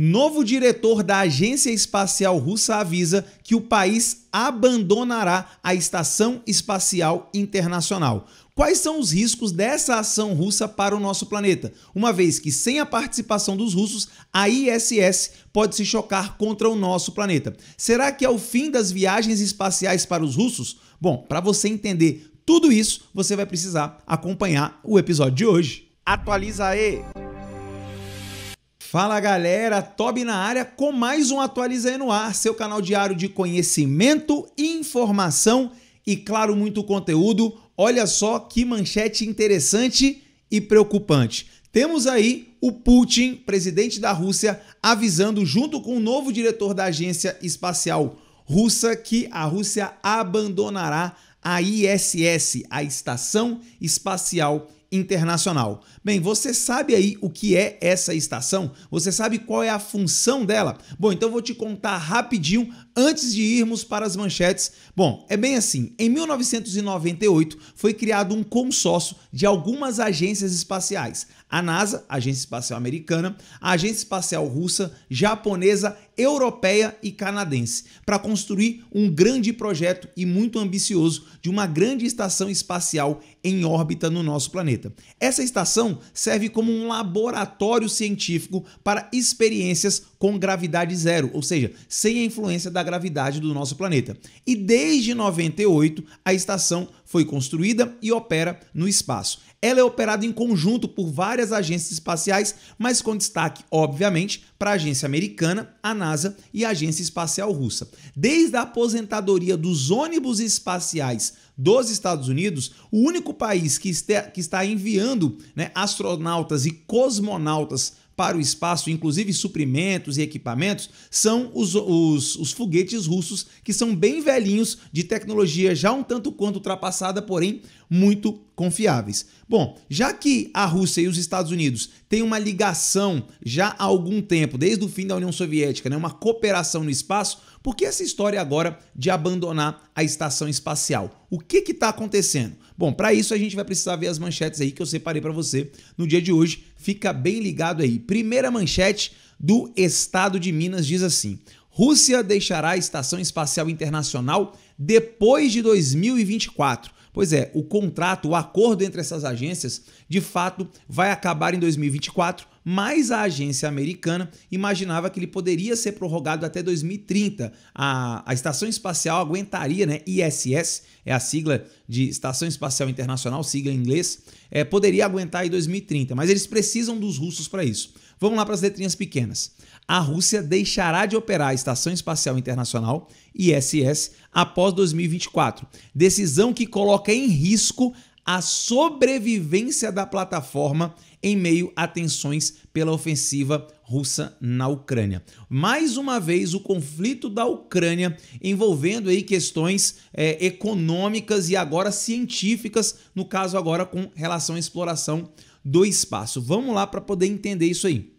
Novo diretor da Agência Espacial Russa avisa que o país abandonará a Estação Espacial Internacional. Quais são os riscos dessa ação russa para o nosso planeta? Uma vez que, sem a participação dos russos, a ISS pode se chocar contra o nosso planeta. Será que é o fim das viagens espaciais para os russos? Bom, para você entender tudo isso, você vai precisar acompanhar o episódio de hoje. Atualiza aí! Fala galera, Toby na área com mais um Atualiza aí no Ar, seu canal diário de conhecimento, informação e, claro, muito conteúdo. Olha só que manchete interessante e preocupante. Temos aí o Putin, presidente da Rússia, avisando, junto com o novo diretor da Agência Espacial Russa, que a Rússia abandonará a ISS, a Estação Espacial Internacional internacional. Bem, você sabe aí o que é essa estação? Você sabe qual é a função dela? Bom, então eu vou te contar rapidinho Antes de irmos para as manchetes, bom, é bem assim. Em 1998 foi criado um consórcio de algumas agências espaciais: a NASA, Agência Espacial Americana, a Agência Espacial Russa, Japonesa, Europeia e Canadense, para construir um grande projeto e muito ambicioso de uma grande estação espacial em órbita no nosso planeta. Essa estação serve como um laboratório científico para experiências com gravidade zero, ou seja, sem a influência da gravidade do nosso planeta. E desde 98, a estação foi construída e opera no espaço. Ela é operada em conjunto por várias agências espaciais, mas com destaque, obviamente, para a agência americana, a NASA e a agência espacial russa. Desde a aposentadoria dos ônibus espaciais dos Estados Unidos, o único país que, este, que está enviando né, astronautas e cosmonautas para o espaço, inclusive suprimentos e equipamentos, são os, os, os foguetes russos, que são bem velhinhos, de tecnologia já um tanto quanto ultrapassada, porém muito confiáveis. Bom, já que a Rússia e os Estados Unidos têm uma ligação já há algum tempo, desde o fim da União Soviética, né, uma cooperação no espaço, por que essa história agora de abandonar a estação espacial? O que está acontecendo? Bom, para isso a gente vai precisar ver as manchetes aí que eu separei para você no dia de hoje. Fica bem ligado aí. Primeira manchete do Estado de Minas diz assim: Rússia deixará a Estação Espacial Internacional depois de 2024. Pois é, o contrato, o acordo entre essas agências, de fato, vai acabar em 2024, mas a agência americana imaginava que ele poderia ser prorrogado até 2030. A, a Estação Espacial aguentaria, né? ISS é a sigla de Estação Espacial Internacional, sigla em inglês, é, poderia aguentar em 2030, mas eles precisam dos russos para isso. Vamos lá para as letrinhas pequenas a Rússia deixará de operar a Estação Espacial Internacional, ISS, após 2024, decisão que coloca em risco a sobrevivência da plataforma em meio a tensões pela ofensiva russa na Ucrânia. Mais uma vez, o conflito da Ucrânia envolvendo aí questões é, econômicas e agora científicas, no caso agora com relação à exploração do espaço. Vamos lá para poder entender isso aí.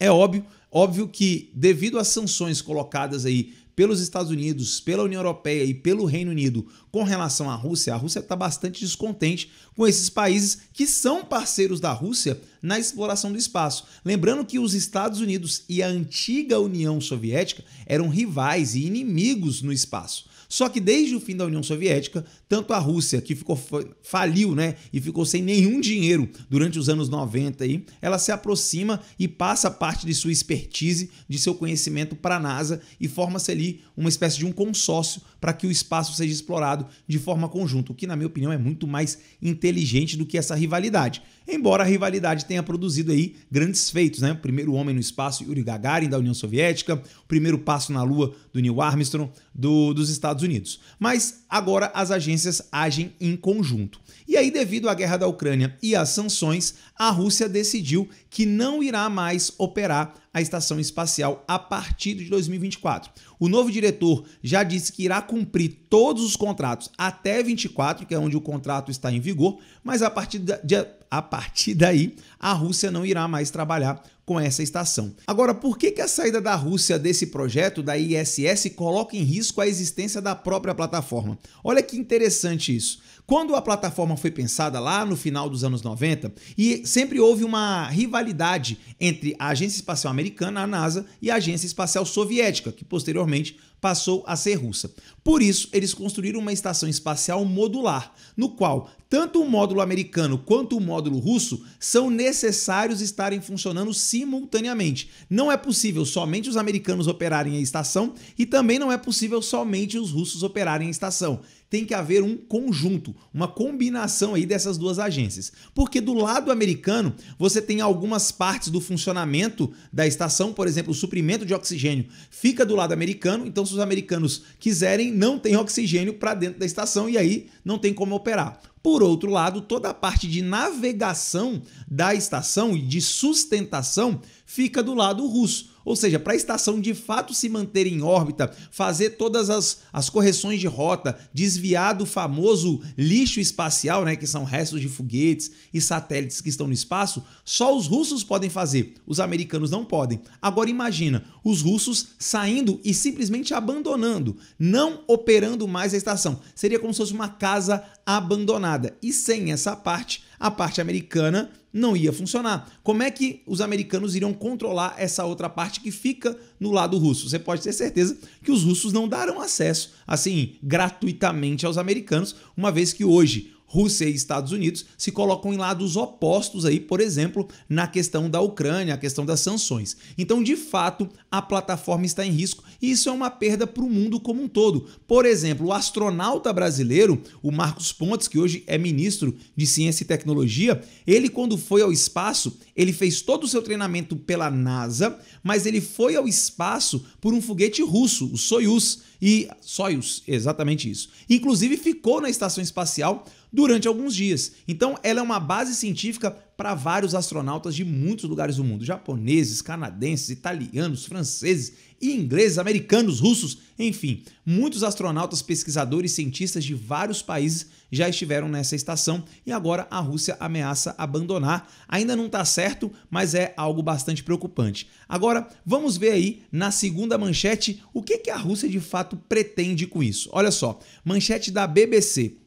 É óbvio, Óbvio que, devido às sanções colocadas aí pelos Estados Unidos, pela União Europeia e pelo Reino Unido com relação à Rússia, a Rússia está bastante descontente com esses países que são parceiros da Rússia na exploração do espaço. Lembrando que os Estados Unidos e a antiga União Soviética eram rivais e inimigos no espaço. Só que desde o fim da União Soviética, tanto a Rússia, que ficou faliu, né, e ficou sem nenhum dinheiro durante os anos 90 aí, ela se aproxima e passa parte de sua expertise, de seu conhecimento para a NASA e forma-se ali uma espécie de um consórcio para que o espaço seja explorado de forma conjunta, o que na minha opinião é muito mais inteligente do que essa rivalidade. Embora a rivalidade tenha produzido aí grandes feitos, né? O primeiro homem no espaço, Yuri Gagarin da União Soviética, o primeiro passo na Lua do Neil Armstrong do, dos Estados Estados Unidos. Mas agora as agências agem em conjunto. E aí, devido à guerra da Ucrânia e às sanções, a Rússia decidiu que não irá mais operar a estação espacial a partir de 2024. O novo diretor já disse que irá cumprir todos os contratos até 24, que é onde o contrato está em vigor, mas a partir, da, de, a partir daí a Rússia não irá mais trabalhar com essa estação. Agora, por que, que a saída da Rússia desse projeto da ISS coloca em risco a existência da própria plataforma? Olha que interessante isso. Quando a plataforma foi pensada lá no final dos anos 90, e sempre houve uma rivalidade entre a Agência Espacial Americana, a NASA, e a Agência Espacial Soviética, que posteriormente passou a ser russa. Por isso, eles construíram uma estação espacial modular, no qual tanto o módulo americano quanto o módulo russo são necessários estarem funcionando simultaneamente. Não é possível somente os americanos operarem a estação e também não é possível somente os russos operarem a estação tem que haver um conjunto, uma combinação aí dessas duas agências. Porque do lado americano, você tem algumas partes do funcionamento da estação, por exemplo, o suprimento de oxigênio fica do lado americano, então se os americanos quiserem, não tem oxigênio para dentro da estação e aí não tem como operar. Por outro lado, toda a parte de navegação da estação e de sustentação fica do lado russo. Ou seja, para a estação de fato se manter em órbita, fazer todas as, as correções de rota, desviar do famoso lixo espacial, né, que são restos de foguetes e satélites que estão no espaço, só os russos podem fazer, os americanos não podem. Agora imagina, os russos saindo e simplesmente abandonando, não operando mais a estação. Seria como se fosse uma casa abandonada. E sem essa parte, a parte americana não ia funcionar. Como é que os americanos iriam controlar essa outra parte que fica no lado russo? Você pode ter certeza que os russos não darão acesso assim gratuitamente aos americanos, uma vez que hoje Rússia e Estados Unidos se colocam em lados opostos aí, por exemplo, na questão da Ucrânia, a questão das sanções. Então, de fato, a plataforma está em risco e isso é uma perda para o mundo como um todo. Por exemplo, o astronauta brasileiro, o Marcos Pontes, que hoje é ministro de Ciência e Tecnologia, ele quando foi ao espaço, ele fez todo o seu treinamento pela NASA, mas ele foi ao espaço por um foguete russo, o Soyuz, e Soyuz, exatamente isso. Inclusive ficou na estação espacial durante alguns dias. Então, ela é uma base científica para vários astronautas de muitos lugares do mundo: japoneses, canadenses, italianos, franceses, ingleses, americanos, russos, enfim. Muitos astronautas, pesquisadores e cientistas de vários países já estiveram nessa estação e agora a Rússia ameaça abandonar. Ainda não está certo, mas é algo bastante preocupante. Agora, vamos ver aí na segunda manchete o que, que a Rússia de fato pretende com isso. Olha só, manchete da BBC.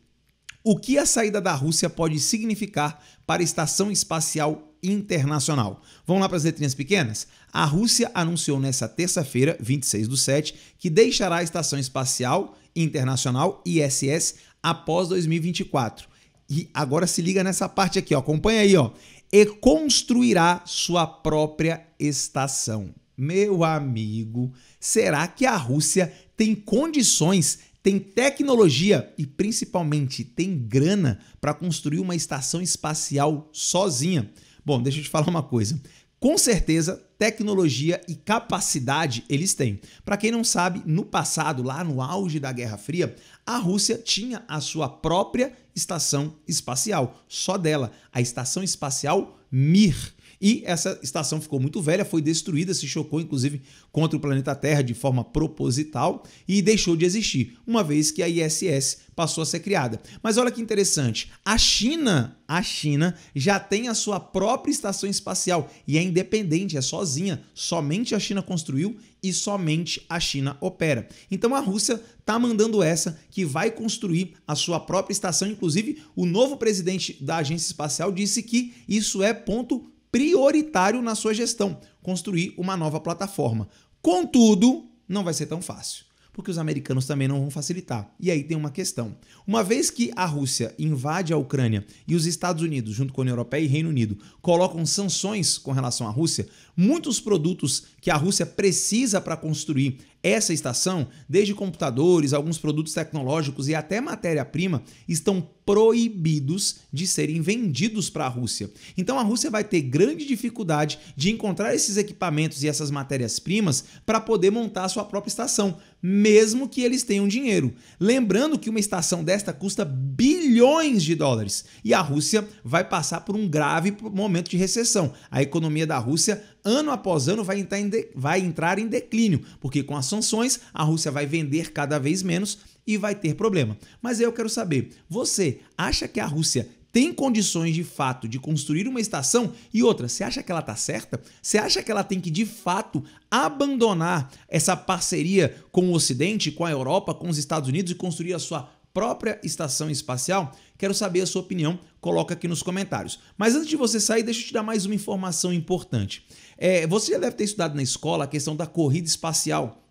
O que a saída da Rússia pode significar para a Estação Espacial Internacional? Vamos lá para as letrinhas pequenas? A Rússia anunciou nesta terça-feira, 26 do 7, que deixará a Estação Espacial Internacional, ISS, após 2024. E agora se liga nessa parte aqui, ó. acompanha aí, ó. E construirá sua própria estação. Meu amigo, será que a Rússia tem condições tem tecnologia e principalmente tem grana para construir uma estação espacial sozinha. Bom, deixa eu te falar uma coisa. Com certeza, tecnologia e capacidade eles têm. Para quem não sabe, no passado, lá no auge da Guerra Fria, a Rússia tinha a sua própria estação espacial, só dela, a estação espacial Mir. E essa estação ficou muito velha, foi destruída, se chocou inclusive contra o planeta Terra de forma proposital e deixou de existir, uma vez que a ISS passou a ser criada. Mas olha que interessante, a China, a China já tem a sua própria estação espacial e é independente, é sozinha. Somente a China construiu e somente a China opera. Então a Rússia tá mandando essa que vai construir a sua própria estação, inclusive o novo presidente da agência espacial disse que isso é ponto prioritário na sua gestão: construir uma nova plataforma. Contudo, não vai ser tão fácil porque os americanos também não vão facilitar. E aí tem uma questão. Uma vez que a Rússia invade a Ucrânia e os Estados Unidos, junto com a União Europeia e Reino Unido, colocam sanções com relação à Rússia, muitos produtos que a Rússia precisa para construir essa estação, desde computadores, alguns produtos tecnológicos e até matéria-prima, estão proibidos de serem vendidos para a Rússia. Então a Rússia vai ter grande dificuldade de encontrar esses equipamentos e essas matérias-primas para poder montar a sua própria estação, mesmo que eles tenham dinheiro. Lembrando que uma estação desta custa bilhões de dólares e a Rússia vai passar por um grave momento de recessão. A economia da Rússia, ano após ano, vai entrar em, de... vai entrar em declínio, porque com as sanções a Rússia vai vender cada vez menos e vai ter problema. Mas aí eu quero saber, você acha que a Rússia tem condições de fato de construir uma estação? E outra, você acha que ela está certa? Você acha que ela tem que de fato abandonar essa parceria com o Ocidente, com a Europa, com os Estados Unidos e construir a sua própria estação espacial? Quero saber a sua opinião, coloca aqui nos comentários. Mas antes de você sair, deixa eu te dar mais uma informação importante. É, você já deve ter estudado na escola a questão da corrida espacial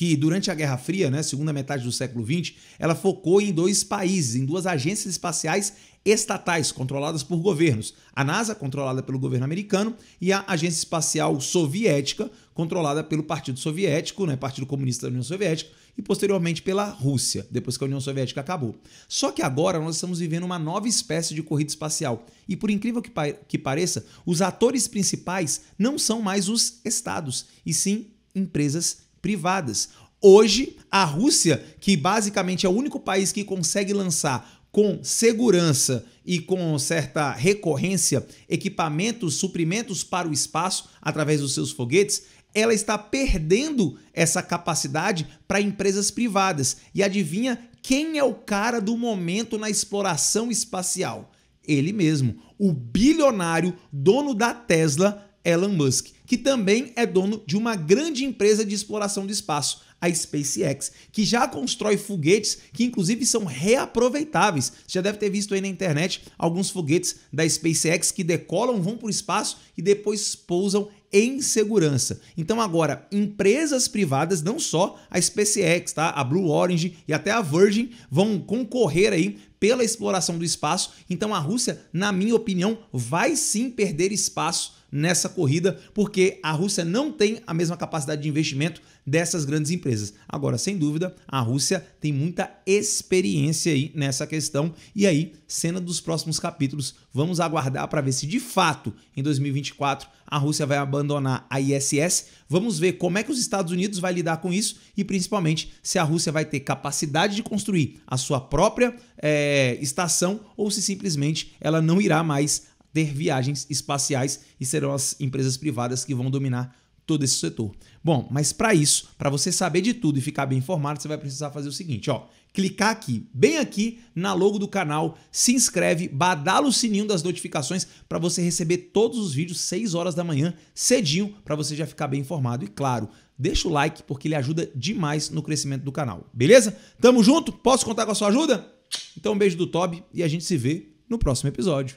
que durante a Guerra Fria, né, segunda metade do século XX, ela focou em dois países, em duas agências espaciais estatais controladas por governos: a NASA, controlada pelo governo americano, e a Agência Espacial Soviética, controlada pelo Partido Soviético, né, Partido Comunista da União Soviética, e posteriormente pela Rússia, depois que a União Soviética acabou. Só que agora nós estamos vivendo uma nova espécie de corrida espacial. E por incrível que, pa que pareça, os atores principais não são mais os estados, e sim empresas privadas. Hoje, a Rússia, que basicamente é o único país que consegue lançar com segurança e com certa recorrência equipamentos, suprimentos para o espaço através dos seus foguetes, ela está perdendo essa capacidade para empresas privadas. E adivinha quem é o cara do momento na exploração espacial? Ele mesmo, o bilionário dono da Tesla, Elon Musk, que também é dono de uma grande empresa de exploração de espaço, a SpaceX, que já constrói foguetes que inclusive são reaproveitáveis. Você já deve ter visto aí na internet alguns foguetes da SpaceX que decolam, vão para o espaço e depois pousam em segurança. Então agora, empresas privadas, não só a SpaceX, tá? A Blue Origin e até a Virgin vão concorrer aí pela exploração do espaço. Então a Rússia, na minha opinião, vai sim perder espaço nessa corrida, porque a Rússia não tem a mesma capacidade de investimento dessas grandes empresas. Agora, sem dúvida, a Rússia tem muita experiência aí nessa questão. E aí, cena dos próximos capítulos, vamos aguardar para ver se de fato em 2024 a Rússia vai abandonar a ISS. Vamos ver como é que os Estados Unidos vai lidar com isso e principalmente se a Rússia vai ter capacidade de construir a sua própria é, estação ou se simplesmente ela não irá mais ter viagens espaciais e serão as empresas privadas que vão dominar todo esse setor. Bom, mas para isso, para você saber de tudo e ficar bem informado, você vai precisar fazer o seguinte, ó, clicar aqui, bem aqui na logo do canal, se inscreve, badala o sininho das notificações para você receber todos os vídeos 6 horas da manhã, cedinho, para você já ficar bem informado e claro, deixa o like porque ele ajuda demais no crescimento do canal. Beleza? Tamo junto? Posso contar com a sua ajuda? Então um beijo do Toby e a gente se vê no próximo episódio.